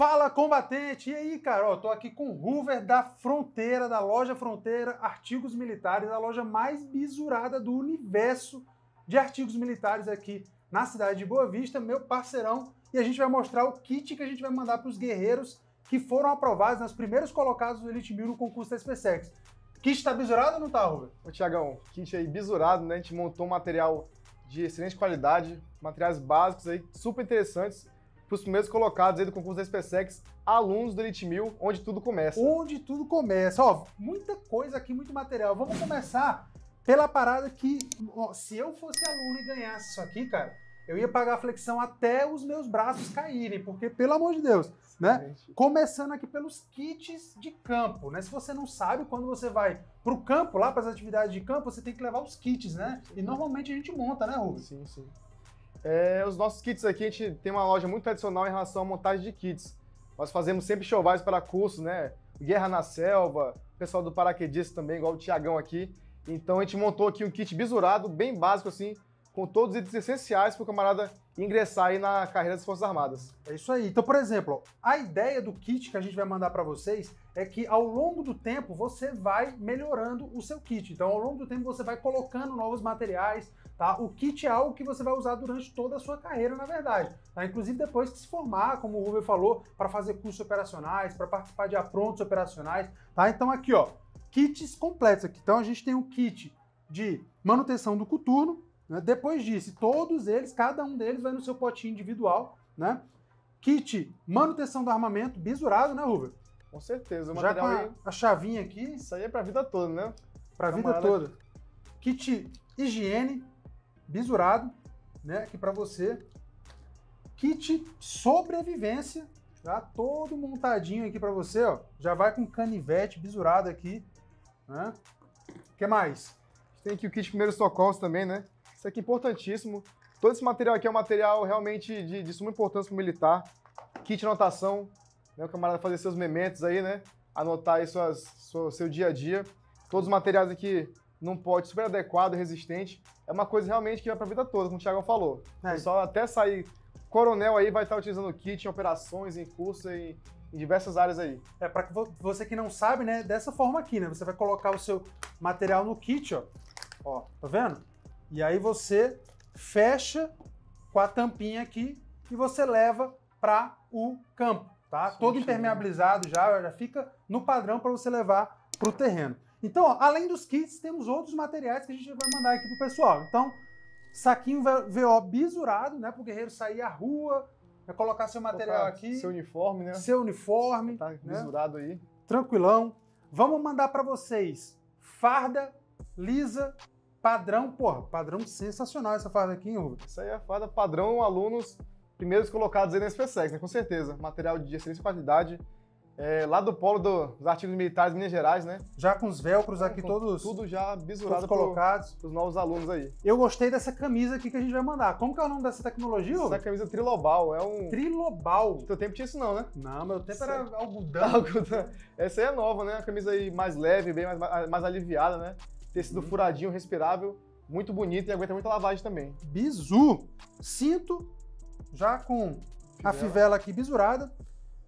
Fala combatente! E aí, cara, ó, tô aqui com o Hoover da Fronteira, da loja Fronteira Artigos Militares, a loja mais bisurada do universo de artigos militares aqui na cidade de Boa Vista, meu parceirão. E a gente vai mostrar o kit que a gente vai mandar para os guerreiros que foram aprovados nas primeiros colocados do Elite Mil no concurso da SpaceX. Kit tá bisurado ou não tá, Rubens? Ô, Tiagão, kit aí bisurado, né? A gente montou um material de excelente qualidade, materiais básicos aí super interessantes para os primeiros colocados aí do concurso da SpaceX, alunos do Elite 1000, onde tudo começa. Onde tudo começa. Ó, muita coisa aqui, muito material. Vamos começar pela parada que, ó, se eu fosse aluno e ganhasse isso aqui, cara, eu ia pagar a flexão até os meus braços caírem, porque, pelo amor de Deus, né? Começando aqui pelos kits de campo, né? Se você não sabe, quando você vai para o campo, lá para as atividades de campo, você tem que levar os kits, né? E normalmente a gente monta, né, Rubens? Sim, sim. É, os nossos kits aqui, a gente tem uma loja muito tradicional em relação à montagem de kits. Nós fazemos sempre chovais para cursos, né? Guerra na Selva, o pessoal do paraquedista também, igual o Tiagão aqui. Então a gente montou aqui um kit bisurado, bem básico assim, com todos os itens essenciais para o camarada ingressar aí na carreira das Forças Armadas. É isso aí. Então, por exemplo, a ideia do kit que a gente vai mandar para vocês é que ao longo do tempo você vai melhorando o seu kit. Então, ao longo do tempo você vai colocando novos materiais, tá? O kit é algo que você vai usar durante toda a sua carreira, na verdade. Tá? Inclusive depois que de se formar, como o Rubio falou, para fazer cursos operacionais, para participar de aprontos operacionais, tá? Então aqui, ó, kits completos aqui. Então a gente tem um kit de manutenção do coturno, né? Depois disso, todos eles, cada um deles vai no seu potinho individual, né? Kit, manutenção do armamento, bisurado, né, Ruber? Com certeza. O Já com a, a, chavinha aqui. Isso aí é pra vida toda, né? Pra a vida toda. Kit higiene, bisurado, né, aqui para você. Kit sobrevivência, tá? Todo montadinho aqui para você, ó. Já vai com canivete bisurado aqui, né? que mais? Tem aqui o kit primeiros socorros também, né? Isso aqui é importantíssimo. Todo esse material aqui é um material realmente de, de suma importância para o militar. Kit de anotação, né, o camarada fazer seus mementos aí, né? Anotar aí suas, sua, seu dia a dia. Todos os materiais aqui num pote super adequado, resistente. É uma coisa realmente que vai para a vida toda, como o Thiago falou. É. Só até sair coronel aí vai estar utilizando o kit em operações, em curso, em, em diversas áreas aí. É, para você que não sabe, né, dessa forma aqui, né? Você vai colocar o seu material no kit, ó. Ó, tá vendo? E aí você fecha com a tampinha aqui e você leva para o campo, tá? Sim, Todo impermeabilizado já, já fica no padrão para você levar para o terreno. Então, ó, além dos kits, temos outros materiais que a gente vai mandar aqui pro pessoal. Então, saquinho VO bisurado, né? Para o guerreiro sair à rua, é colocar seu material colocar aqui. Seu uniforme, né? Seu uniforme. Tá né? bisurado né? aí. Tranquilão. Vamos mandar para vocês farda lisa Padrão, porra, padrão sensacional essa fase aqui, hein, Rubens? Isso aí é a fada padrão, alunos primeiros colocados aí na SPSEX, né? Com certeza. Material de excelência e qualidade. É, lá do polo do, dos artigos militares de Minas Gerais, né? Já com os velcros é, aqui todos. Tudo já bisurado. Todos colocados. Pro, os novos alunos aí. Eu gostei dessa camisa aqui que a gente vai mandar. Como que é o nome dessa tecnologia? Essa é camisa Trilobal. É um. Trilobal? No teu tempo tinha isso não, né? Não, meu tempo Sério? era algodão. Essa aí é nova, né? Uma camisa aí mais leve, bem mais, mais aliviada, né? Tecido uhum. furadinho, respirável, muito bonito e aguenta muita lavagem também. Bizu! Cinto, já com a fivela, aqui bisurada,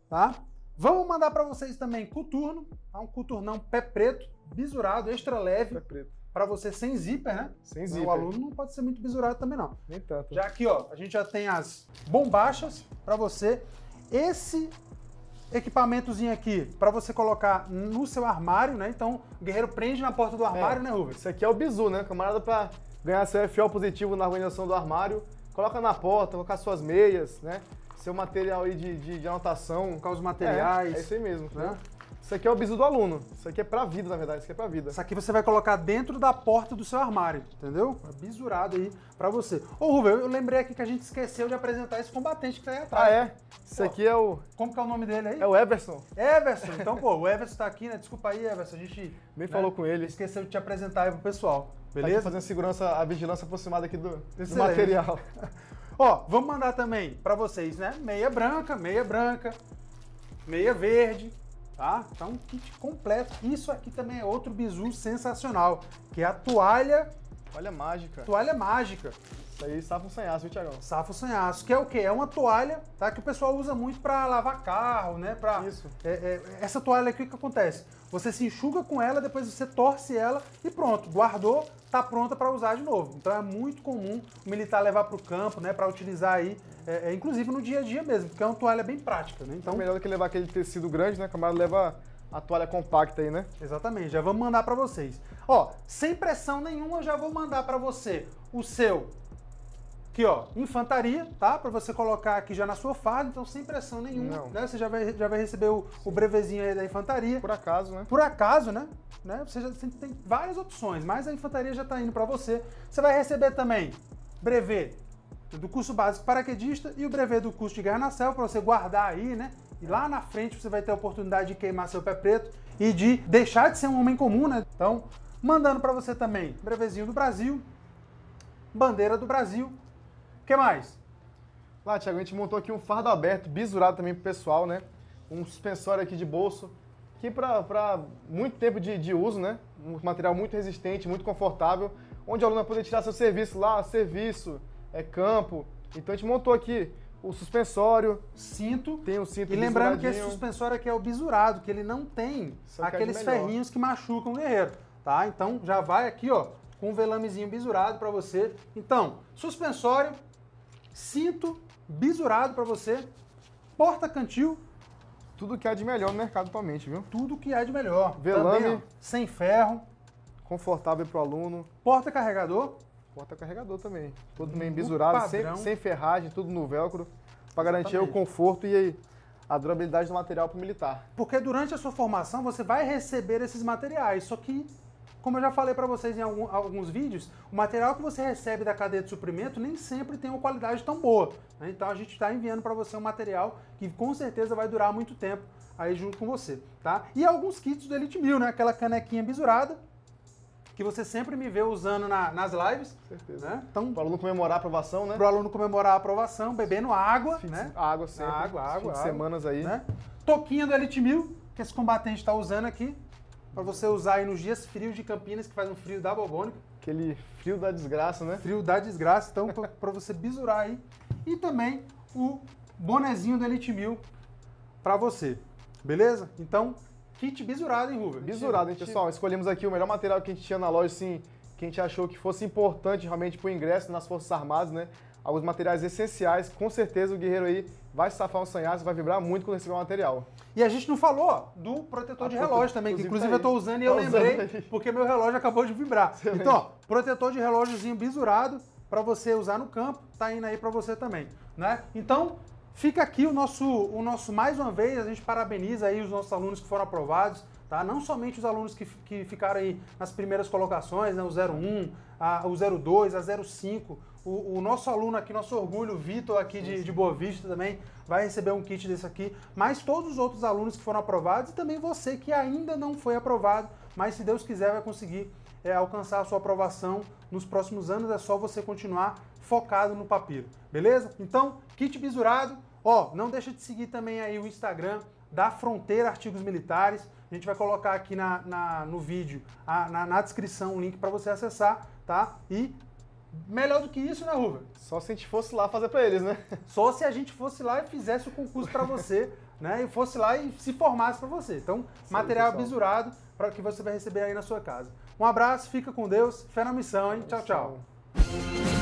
tá? Vamos mandar para vocês também coturno, tá? um coturnão pé preto, bisurado, extra leve. Pé preto para você sem zíper, né? Sem zíper. O aluno não pode ser muito bisurado também não. Nem tanto. Já aqui, ó, a gente já tem as bombachas para você. Esse equipamentozinho aqui para você colocar no seu armário, né? Então o guerreiro prende na porta do é. armário, é, né, Rubens? Isso aqui é o bizu, né? Camarada para ganhar seu FO positivo na organização do armário, coloca na porta, coloca suas meias, né? Seu material aí de, de, de anotação. Colocar os é, materiais. É, é isso aí mesmo, né? né? Isso aqui é o bizu do aluno. Isso aqui é pra vida, na verdade. Isso aqui é pra vida. Isso aqui você vai colocar dentro da porta do seu armário, entendeu? É aí pra você. Ô, Rubem, eu lembrei aqui que a gente esqueceu de apresentar esse combatente que tá aí atrás. Ah, é? Isso aqui é o... Como que é o nome dele aí? É o Everson. Everson. Então, pô, o Everson tá aqui, né? Desculpa aí, Everson. A gente... Nem né? falou com ele. Esqueceu de te apresentar aí pro pessoal. Tá Beleza? Tá fazendo segurança, a vigilância aproximada aqui do, do material. Ó, vamos mandar também pra vocês, né? Meia branca, meia branca, meia verde, tá? Tá um kit completo. Isso aqui também é outro bizu sensacional, que é a toalha... Toalha mágica. Toalha mágica. Isso aí Safo sanhaço, viu, Thiagão? Safo sanhaço, que é o quê? É uma toalha, tá? Que o pessoal usa muito para lavar carro, né? Pra, Isso. É, é, essa toalha aqui, o que acontece? Você se enxuga com ela, depois você torce ela e pronto, guardou, tá pronta para usar de novo. Então é muito comum o militar levar para o campo, né, para utilizar aí, é, é, inclusive no dia a dia mesmo, porque é uma toalha bem prática, né? Então é melhor do que levar aquele tecido grande, né? Camarada leva a toalha compacta aí, né? Exatamente, já vamos mandar para vocês. Ó, sem pressão nenhuma, eu já vou mandar para você o seu Aqui, ó, infantaria, tá? Para você colocar aqui já na sua farda, então sem pressão nenhuma, Não. né? Você já vai, já vai receber o, o, brevezinho aí da infantaria. Por acaso, né? Por acaso, né? né? Você já você tem várias opções, mas a infantaria já tá indo para você. Você vai receber também brevet do curso básico paraquedista e o brevet do curso de guerra na selva para você guardar aí, né? E lá na frente você vai ter a oportunidade de queimar seu pé preto e de deixar de ser um homem comum, né? Então, mandando para você também brevezinho do Brasil, bandeira do Brasil, que mais? Lá, Thiago, a gente montou aqui um fardo aberto, bisurado também pro pessoal, né? Um suspensório aqui de bolso, que para muito tempo de, de, uso, né? Um material muito resistente, muito confortável, onde o aluno vai poder tirar seu serviço lá, serviço, é campo. Então a gente montou aqui o suspensório. Cinto. Tem o um cinto E lembrando que esse suspensório aqui é o bisurado, que ele não tem é aqueles é ferrinhos que machucam o guerreiro, tá? Então já vai aqui, ó, com um velamezinho bisurado para você. Então, suspensório, cinto bisurado para você, porta-cantil. Tudo que há de melhor no mercado atualmente, viu? Tudo que há de melhor. Velame. Também, ó, sem ferro. Confortável para o aluno. Porta-carregador. Porta-carregador também. Todo bem bisurado, sem, sem, ferragem, tudo no velcro, para garantir o conforto e a durabilidade do material para o militar. Porque durante a sua formação você vai receber esses materiais, só que como eu já falei para vocês em algum, alguns vídeos, o material que você recebe da cadeia de suprimento nem sempre tem uma qualidade tão boa. Né? Então a gente está enviando para você um material que com certeza vai durar muito tempo aí junto com você, tá? E alguns kits do Elite Mil né? Aquela canequinha bisurada, que você sempre me vê usando na, nas lives. Certeza. Né? Então, para o aluno comemorar a aprovação, né? Para o aluno comemorar a aprovação, bebendo água, né? Água sempre. Água, água. água semanas aí. Né? Toquinha do Elite Mil que esse combatente está usando aqui para você usar aí nos dias frios de Campinas, que faz um frio da bobônica. Aquele frio da desgraça, né? Frio da desgraça, então para você bisurar aí. E também o bonezinho do Elite Mil para você, beleza? Então, kit bisurado, hein, Rubens? Bisurado, hein, pessoal? Escolhemos aqui o melhor material que a gente tinha na loja, assim, que a gente achou que fosse importante realmente para o ingresso nas Forças Armadas, né? alguns materiais essenciais. Com certeza o guerreiro aí vai safar um sanhaço, vai vibrar muito quando receber o material. E a gente não falou do protetor a de ah, relógio prote... também, que inclusive tá, tá eu estou usando e eu lembrei, porque meu relógio acabou de vibrar. Excelente. Então, ó, protetor de relógiozinho bisurado para você usar no campo, tá indo aí para você também, né? Então, fica aqui o nosso, o nosso mais uma vez, a gente parabeniza aí os nossos alunos que foram aprovados, tá? Não somente os alunos que, que ficaram aí nas primeiras colocações, né? o 01, a, o 02, a 05, o, o, nosso aluno aqui, nosso orgulho, Vitor, aqui de, de Boa Vista também, vai receber um kit desse aqui. Mas todos os outros alunos que foram aprovados e também você que ainda não foi aprovado, mas se Deus quiser vai conseguir é, alcançar a sua aprovação nos próximos anos, é só você continuar focado no papiro, beleza? Então, kit bisurado, ó, não deixa de seguir também aí o Instagram da Fronteira Artigos Militares. A gente vai colocar aqui na, na no vídeo, a, na, na descrição, o link para você acessar, tá? E Melhor do que isso, né, Ruben? Só se a gente fosse lá fazer para eles, né? Só se a gente fosse lá e fizesse o concurso para você, né? E fosse lá e se formasse para você. Então, material abisurado para que você vai receber aí na sua casa. Um abraço, fica com Deus, fé na missão, hein? Tchau, tchau.